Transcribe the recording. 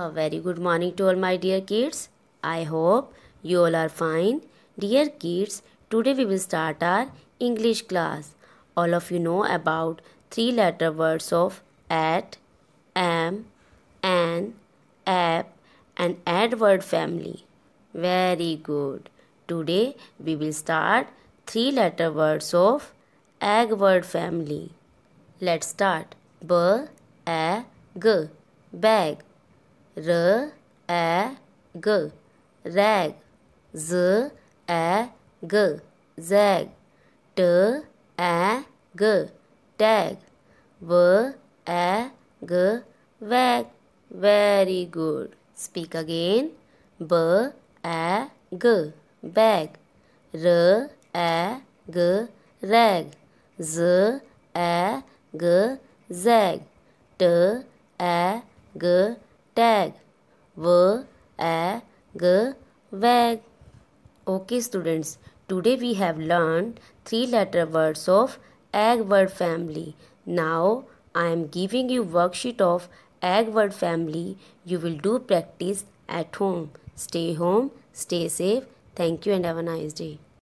A very good morning to all my dear kids. I hope you all are fine. Dear kids, today we will start our English class. All of you know about three letter words of at, am, an, app and adverb family. Very good. Today we will start three letter words of adverb family. Let's start. B, a, g, bag. R-A-G, rag. Z-A-G, zag. T-A-G, tag. V-A-G, wag. Very good. Speak again. B-A-G, bag. R-A-G, rag. Z-A-G, zag. T-A-G, tag v a g wag okay students today we have learned three letter words of egg word family now i am giving you worksheet of egg word family you will do practice at home stay home stay safe thank you and have a nice day